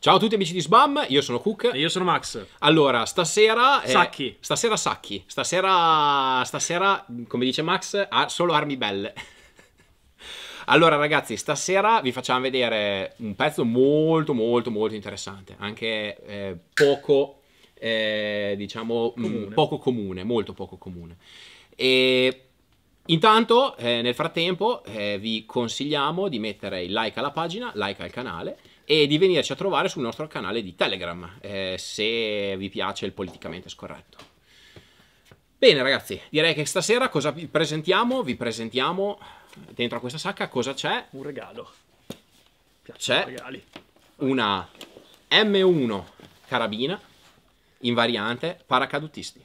Ciao a tutti amici di Sbam, io sono Cook. E io sono Max. Allora, stasera... Eh, sacchi. Stasera sacchi. Stasera, stasera, come dice Max, ha solo armi belle. allora ragazzi, stasera vi facciamo vedere un pezzo molto molto molto interessante, anche eh, poco, eh, diciamo, mm, comune. Mh, poco comune, molto poco comune. E... Intanto, eh, nel frattempo, eh, vi consigliamo di mettere il like alla pagina, like al canale e di venirci a trovare sul nostro canale di Telegram, eh, se vi piace il politicamente scorretto. Bene ragazzi, direi che stasera cosa vi presentiamo? Vi presentiamo dentro a questa sacca cosa c'è? Un regalo. C'è una M1 carabina in variante paracadutisti.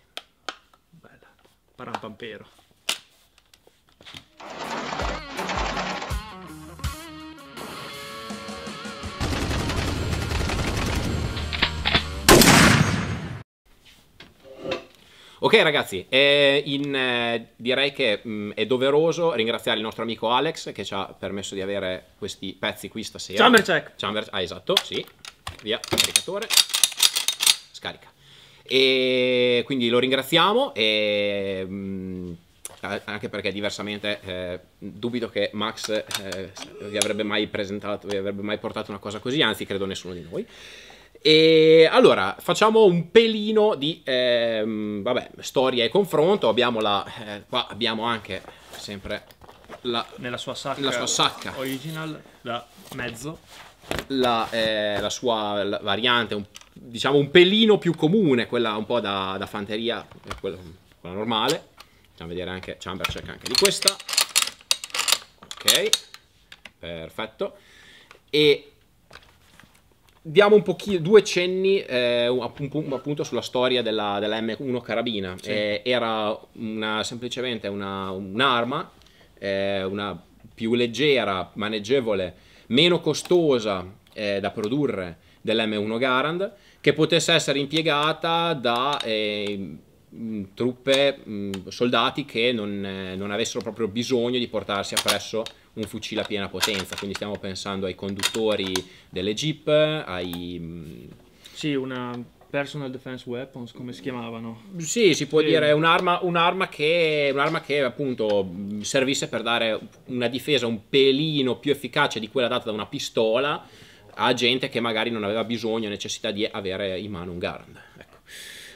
Bella, parampampero. Ok ragazzi, eh, in, eh, direi che mh, mm, è doveroso ringraziare il nostro amico Alex che ci ha permesso di avere questi pezzi qui stasera. Chamber check. Chamber, ah esatto, sì. Via, caricatore. Scarica. E quindi lo ringraziamo e... Mh, mm, anche perché diversamente eh, dubito che Max eh, vi avrebbe mai presentato, vi avrebbe mai portato una cosa così, anzi credo nessuno di noi. E allora facciamo un pelino di ehm, vabbè, storia e confronto. Abbiamo la, eh, qua abbiamo anche sempre la, nella sua sacca, la sua sacca. original da mezzo, la, eh, la sua la variante, un, diciamo un pelino più comune, quella un po' da, da fanteria, eh, quella, quella normale. Facciamo vedere anche Chamber check anche di questa. Ok, perfetto. E diamo un pochino, due cenni eh, appunto sulla storia della, della M1 carabina. Sì. Eh, era una, semplicemente una, un'arma, eh, una più leggera, maneggevole, meno costosa eh, da produrre dell'M1 Garand, che potesse essere impiegata da eh, truppe, soldati che non, eh, non avessero proprio bisogno di portarsi appresso un fucile a piena potenza, quindi stiamo pensando ai conduttori delle jeep, ai... Mm, sì, una personal defense weapons, come si chiamavano? Sì, si può sì. dire un'arma, un'arma, che, un'arma che appunto mm, servisse per dare una difesa un pelino più efficace di quella data da una pistola a gente che magari non aveva bisogno, o necessità di avere in mano un Garand. Ecco.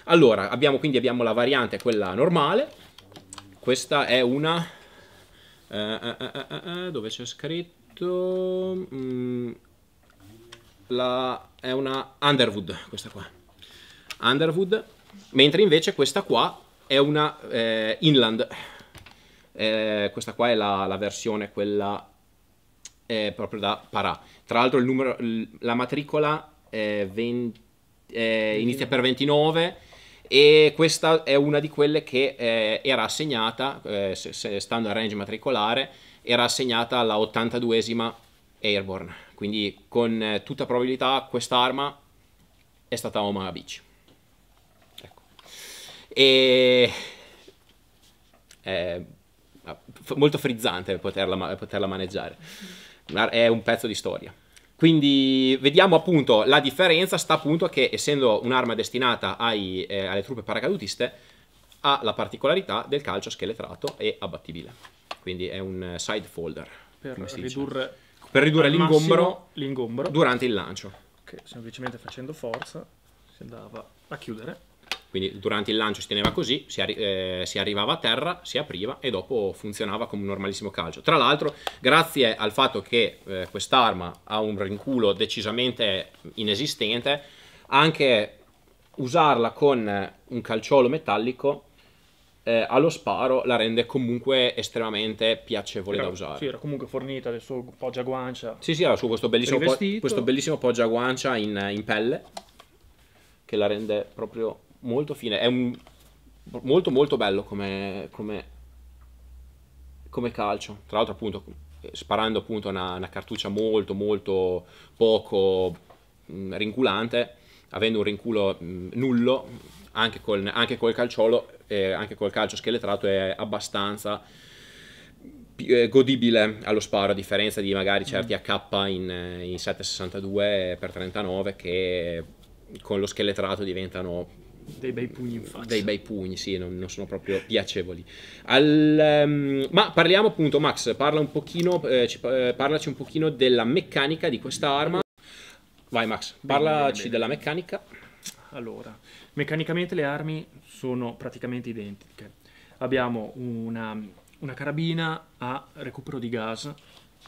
Allora, abbiamo, quindi abbiamo la variante, quella normale. Questa è una eh, eh, eh, eh, dove c'è scritto... Mm, la, è una Underwood, questa qua. Underwood, mentre invece questa qua è una eh, Inland. Eh, questa qua è la, la versione, quella eh, proprio da Parà. Tra l'altro il numero, la matricola 20, inizia per 29 e questa è una di quelle che eh, era assegnata, eh, se, se, stando al range matricolare, era assegnata alla 82esima Airborne, quindi con eh, tutta probabilità quest'arma è stata Omaha Beach. Ecco. E... È eh, molto frizzante poterla, poterla maneggiare, è un pezzo di storia. Quindi vediamo appunto la differenza sta appunto che essendo un'arma destinata ai, eh, alle truppe paracadutiste ha la particolarità del calcio scheletrato e abbattibile. Quindi è un eh, side folder. Per ridurre, per ridurre l'ingombro, l'ingombro durante il lancio. Che semplicemente facendo forza si andava a chiudere quindi durante il lancio si teneva così, si, arri eh, si arrivava a terra, si apriva e dopo funzionava come un normalissimo calcio. Tra l'altro, grazie al fatto che eh, quest'arma ha un rinculo decisamente inesistente, anche usarla con un calciolo metallico eh, allo sparo la rende comunque estremamente piacevole era, da usare. Sì, era comunque fornita del suo poggia guancia. Sì, sì, era su questo bellissimo, po questo bellissimo poggia guancia in, in pelle che la rende proprio molto fine. È un, molto molto bello come, come, come calcio. Tra l'altro appunto sparando appunto una, una cartuccia molto molto poco mh, mm, rinculante, avendo un rinculo mh, mm, nullo, anche, con, anche col calciolo, eh, anche col calcio scheletrato è abbastanza eh, godibile allo sparo a differenza di magari mm. certi AK in, eh, in 762 per 39 che con lo scheletrato diventano dei bei pugni in faccia. Dei bei pugni, sì, non, non sono proprio piacevoli. Al, um, ma parliamo appunto, Max, parla un pochino, eh, ci, eh, parlaci un pochino della meccanica di questa arma. Vai Max, parlaci bene, bene. della meccanica. Allora, meccanicamente le armi sono praticamente identiche. Abbiamo una, una carabina a recupero di gas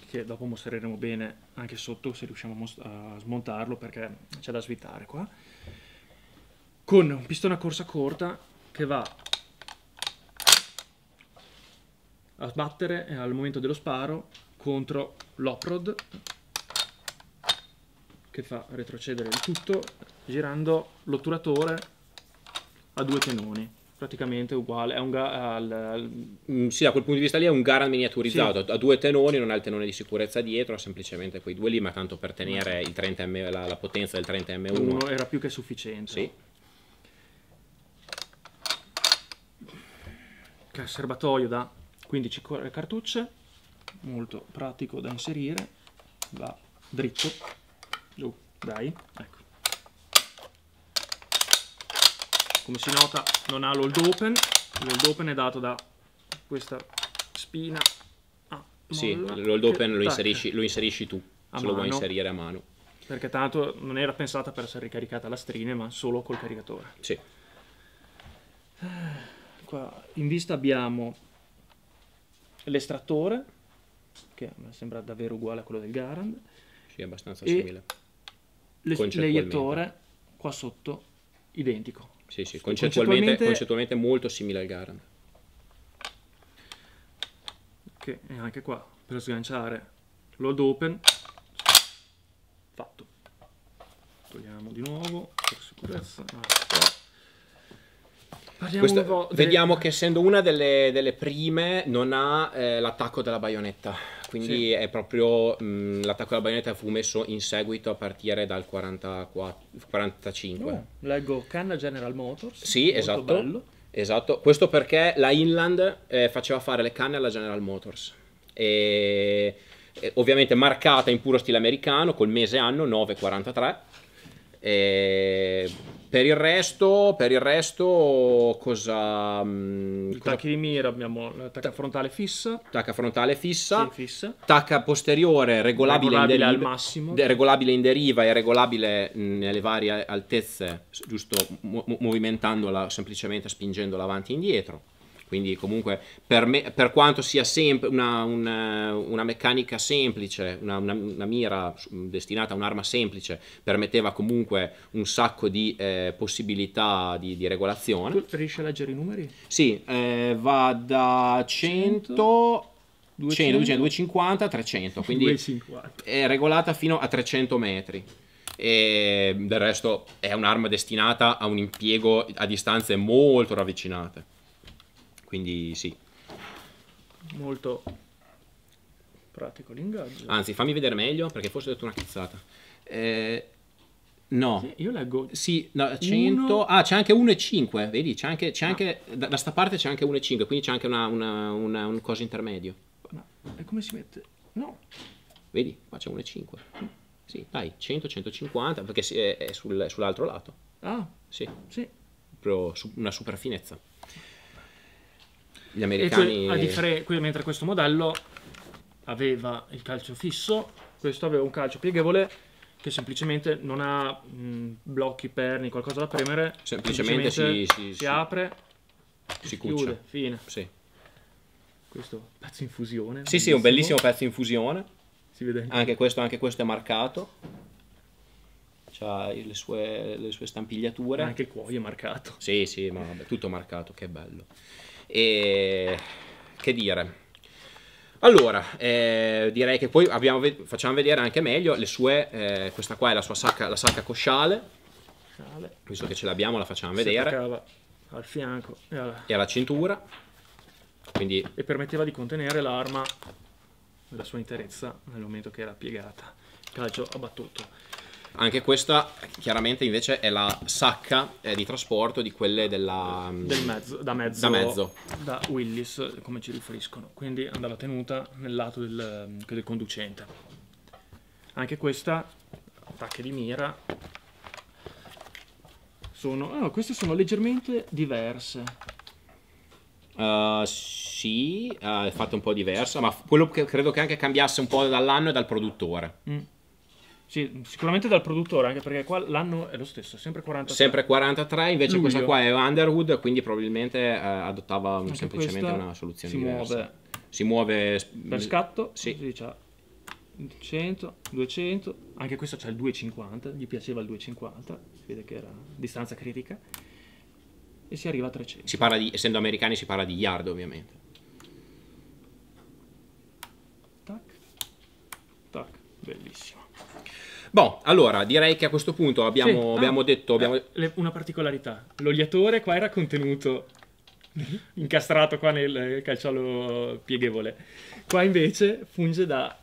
che dopo mostreremo bene anche sotto se riusciamo a, a smontarlo perché c'è da svitare qua con un pistone a corsa corta che va a sbattere eh, al momento dello sparo contro l'oprod che fa retrocedere il tutto girando l'otturatore a due tenoni praticamente uguale è un al, al... Mm, sì da quel punto di vista lì è un Garan miniaturizzato sì. a due tenoni non ha il tenone di sicurezza dietro ha semplicemente quei due lì ma tanto per tenere 30M, la, la, potenza del 30M1 Uno era più che sufficiente sì serbatoio da 15 cartucce, molto pratico da inserire, va dritto, giù, dai, ecco. Come si nota non ha l'old open, l'old open è dato da questa spina. Ah, sì, l'old open lo inserisci, lo inserisci, tu, a se mano, lo vuoi inserire a mano. Perché tanto non era pensata per essere ricaricata la lastrine, ma solo col caricatore. Sì. Qua in vista abbiamo l'estrattore, che sembra davvero uguale a quello del Garand. Sì, è abbastanza simile. L'eiettore qua sotto identico. Sì, sì, concettualmente, concettualmente molto simile al Garand. Che è anche qua per sganciare load open. Fatto. Togliamo di nuovo per sicurezza. Ah, questo, del... Vediamo che essendo una delle, delle prime non ha eh, l'attacco della baionetta, quindi sì. è proprio mh, l'attacco della baionetta fu messo in seguito a partire dal 44, 45. Oh, leggo Canna General Motors. Sì, esatto. Bello. Esatto, questo perché la Inland eh, faceva fare le canne alla General Motors. E, e, ovviamente marcata in puro stile americano col mese anno 943. E per il resto, per il resto cosa, mh, mm, tacchi di mira abbiamo la tacca frontale fissa. Tacca frontale fissa. Sì, fissa. Tacca posteriore regolabile, regolabile in deriva, al massimo. regolabile in deriva e regolabile mm, nelle varie altezze, giusto mo movimentandola semplicemente spingendola avanti e indietro quindi comunque per, me, per quanto sia sempre una, una, una meccanica semplice, una, una, mira destinata a un'arma semplice, permetteva comunque un sacco di eh, possibilità di, di regolazione. Tu riesci a leggere i numeri? Sì, eh, va da 100 200, 200, 250, 300, quindi 250. è regolata fino a 300 metri. E del resto è un'arma destinata a un impiego a distanze molto ravvicinate. Quindi sì. Molto pratico l'ingaggio. Anzi, fammi vedere meglio perché forse ho detto una cazzata. Eh, no. Sì, io leggo. Sì, no, 100. Uno... Ah, c'è anche 1,5. Vedi, c'è anche. C'è anche ah. da, da, sta parte c'è anche 1,5, quindi c'è anche una, una, una, un coso intermedio. Ma e come si mette? No. Vedi, qua c'è 1,5. Sì, dai, 100, 150, perché è, è, sul, è sull'altro lato. Ah, sì. Sì. Proprio una super finezza. Gli americani... Que differe, qui, mentre questo modello aveva il calcio fisso, questo aveva un calcio pieghevole che semplicemente non ha mh, blocchi, perni, qualcosa da premere. Semplicemente, semplicemente si, si, si, apre, si chiude, fine. Sì. Questo pezzo in fusione. Sì, bellissimo. sì, un bellissimo pezzo in fusione. Si vede. Anche questo, anche questo è marcato. Ha le sue, le sue, stampigliature. Anche il cuoio è marcato. Sì, sì, ma vabbè, tutto marcato, che bello. E che dire. Allora, eh, direi che poi abbiamo, facciamo vedere anche meglio le sue, eh, questa qua è la sua sacca, la sacca cosciale, visto che ce l'abbiamo la facciamo vedere. al fianco e alla, e alla cintura. Quindi... E permetteva di contenere l'arma nella sua interezza nel momento che era piegata. Calcio abbattuto. Anche questa chiaramente invece è la sacca eh, di trasporto di quelle della... Mm, del mezzo, da mezzo. Da mezzo. Da Willis, come ci riferiscono. Quindi andava tenuta nel lato del, mm, del conducente. Anche questa, attacchi di mira, sono... Ah, queste sono leggermente diverse. Uh, sì, uh, è fatta un po' diversa, ma quello che credo che anche cambiasse un po' dall'anno e dal produttore. Mm. Sì, sicuramente dal produttore, anche perché qua l'anno è lo stesso, sempre 43. Sempre 43, invece Luglio. questa qua è Underwood, quindi probabilmente eh, adottava anche semplicemente una soluzione si diversa. Muove. Si muove per scatto, sì. si dice 100, 200, anche questo c'ha il 250, gli piaceva il 250, si vede che era distanza critica e si arriva a 300. Si parla di, essendo americani si parla di yard ovviamente. Tac. Tac. Bellissimo. Boh, allora direi che a questo punto abbiamo, sì. ah, abbiamo detto. Abbiamo... Eh, le, una particolarità: l'oliatore qua era contenuto, mhm. incastrato qua eh, nel calciolo pieghevole. Qua invece funge da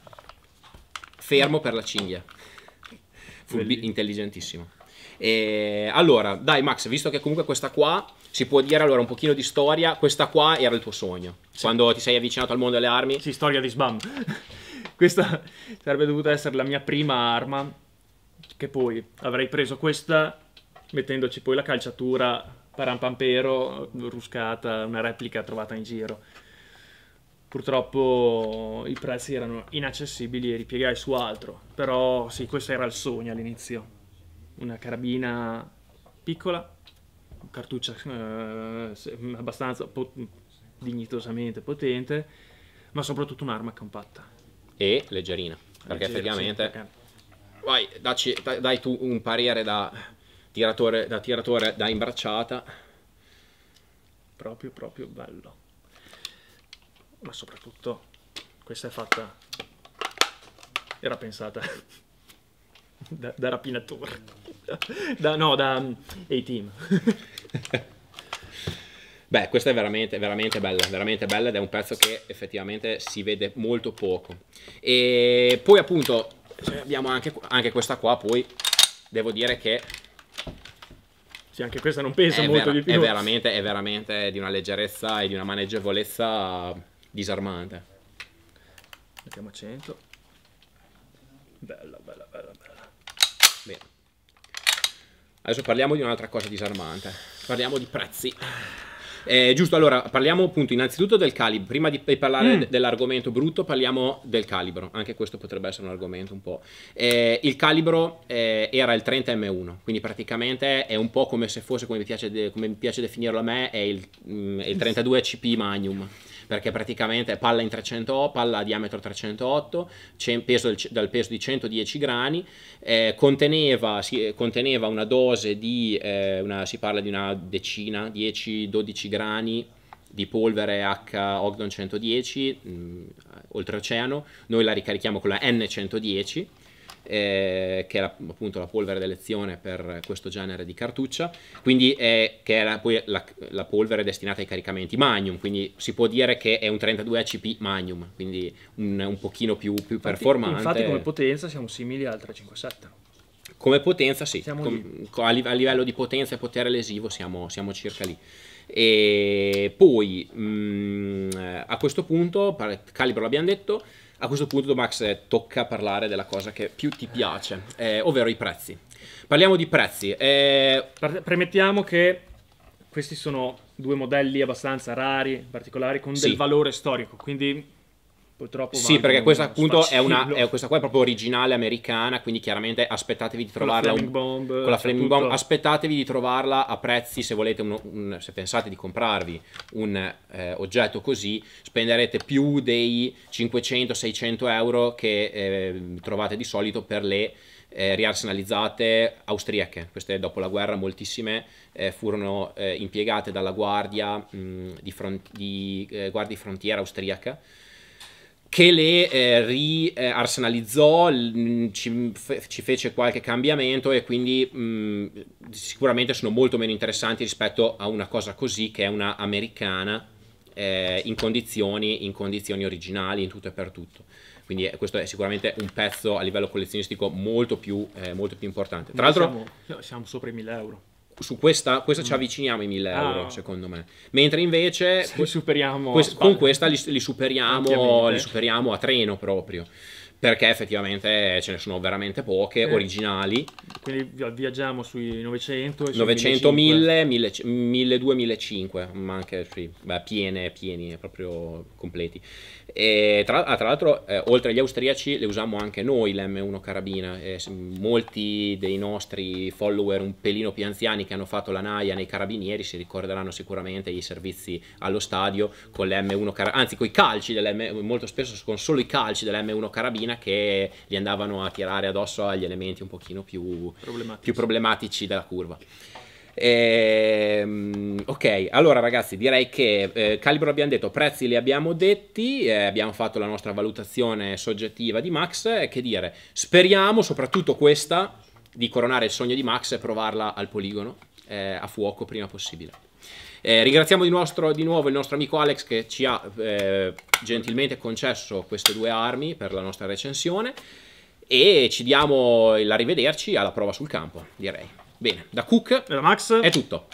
fermo per la cinghia. Fulbi, intelligentissimo. E, allora, dai Max, visto che comunque questa qua si può dire allora un pochino di storia, questa qua era il tuo sogno, sì. quando ti sei avvicinato al mondo delle armi. Sì, storia di Sbam. Questa sarebbe dovuta essere la mia prima arma, che poi avrei preso questa, mettendoci poi la calciatura parampampero, ruscata, una replica trovata in giro. Purtroppo i prezzi erano inaccessibili e ripiegai su altro, però sì, questo era il sogno all'inizio. Una carabina piccola, cartuccia eh, abbastanza po dignitosamente potente, ma soprattutto un'arma compatta e leggerina. Perché Leggero, effettivamente... Sì, Vai, dacci, dai, dai tu un parere da tiratore, da tiratore da imbracciata. Proprio, proprio bello. Ma soprattutto, questa è fatta... Era pensata da, da rapinatore. Da, no, da mm, A-Team. Beh, questa è veramente, veramente bella, veramente bella ed è un pezzo che effettivamente si vede molto poco. E poi appunto abbiamo anche, anche questa qua, poi devo dire che... Sì, anche questa non pesa molto di più. È veramente, è veramente di una leggerezza e di una maneggevolezza disarmante. Mettiamo 100. Bella, bella, bella, bella. Bene. Adesso parliamo di un'altra cosa disarmante. Parliamo di prezzi. Eh, giusto, allora parliamo appunto innanzitutto del calibro. Prima di parlare mm. dell'argomento brutto, parliamo del calibro. Anche questo potrebbe essere un argomento un po'. Eh, il calibro eh, era il 30 M1, quindi praticamente è un po' come se fosse, come mi piace, de- come mi piace definirlo a me, è il, mm, è il 32 CP Magnum perché praticamente è palla in 300 palla a diametro 308, peso del, dal peso di 110 grani, eh, conteneva, si, eh, conteneva, una dose di, eh, una, si parla di una decina, 10-12 grani di polvere H Ogdon 110 mh, mm, oltreoceano, noi la ricarichiamo con la N110 eh, che è la, appunto la polvere d'elezione per questo genere di cartuccia, quindi è, che è la, poi la, la, polvere destinata ai caricamenti Magnum, quindi si può dire che è un 32 ACP Magnum, quindi un, un pochino più, più infatti, performante. Infatti come potenza siamo simili al 357. Come potenza sì, Com, a, livello di potenza e potere lesivo siamo, siamo circa lì. E poi mh, mm, a questo punto, calibro l'abbiamo detto, a questo punto, Max, eh, tocca parlare della cosa che più ti piace, eh, ovvero i prezzi. Parliamo di prezzi. Eh... Premettiamo che questi sono due modelli abbastanza rari, particolari, con sì. del valore storico, quindi Purtroppo sì, perché questa appunto è una è, questa qua è proprio originale americana, quindi chiaramente aspettatevi di trovarla con la Flaming un, Bomb, con la Flaming Bomb aspettatevi di trovarla a prezzi se volete un, un, se pensate di comprarvi un eh, oggetto così, spenderete più dei 500-600 euro che eh, trovate di solito per le eh, riarsenalizzate austriache. Queste dopo la guerra moltissime eh, furono eh, impiegate dalla guardia mh, di, front- di, eh, guardia di frontiera austriaca che le eh, riarsenalizzò, eh, mm, ci, ci, fece qualche cambiamento e quindi mh, mm, sicuramente sono molto meno interessanti rispetto a una cosa così che è una americana eh, in, condizioni, in, condizioni, originali, in tutto e per tutto. Quindi eh, questo è sicuramente un pezzo a livello collezionistico molto più, eh, molto più importante. Tra Noi l'altro siamo, siamo sopra i 1000 euro su questa, questa ci mm. avviciniamo ai 1000 ah. euro, ah. secondo me. Mentre invece. Li superiamo. Quest, con questa li, li, superiamo, li superiamo a treno proprio perché effettivamente ce ne sono veramente poche, eh. originali. Quindi viaggiamo sui 900 sui 900, 1000, 1200, 1500, ma anche sì, beh, piene, pieni, proprio completi. E tra, ah, tra l'altro, eh, oltre agli austriaci, le usiamo anche noi le m 1 carabina. Eh, molti dei nostri follower un pelino più anziani che hanno fatto la naia nei carabinieri si ricorderanno sicuramente i servizi allo stadio con le m 1 carabina, anzi con i calci dell'M1, molto spesso con solo i calci delle m 1 carabina macchina che li andavano a tirare addosso agli elementi un pochino più problematici, più problematici della curva. Ehm, ok, allora ragazzi, direi che eh, calibro abbiamo detto, prezzi li abbiamo detti, eh, abbiamo fatto la nostra valutazione soggettiva di Max. che dire, speriamo soprattutto questa di coronare il sogno di Max e provarla al poligono eh, a fuoco prima possibile. Eh, ringraziamo di, nostro, di, nuovo il nostro amico Alex che ci ha eh, gentilmente concesso queste due armi per la nostra recensione e ci diamo l'arrivederci alla prova sul campo, direi. Bene, da Cook e da Max è tutto.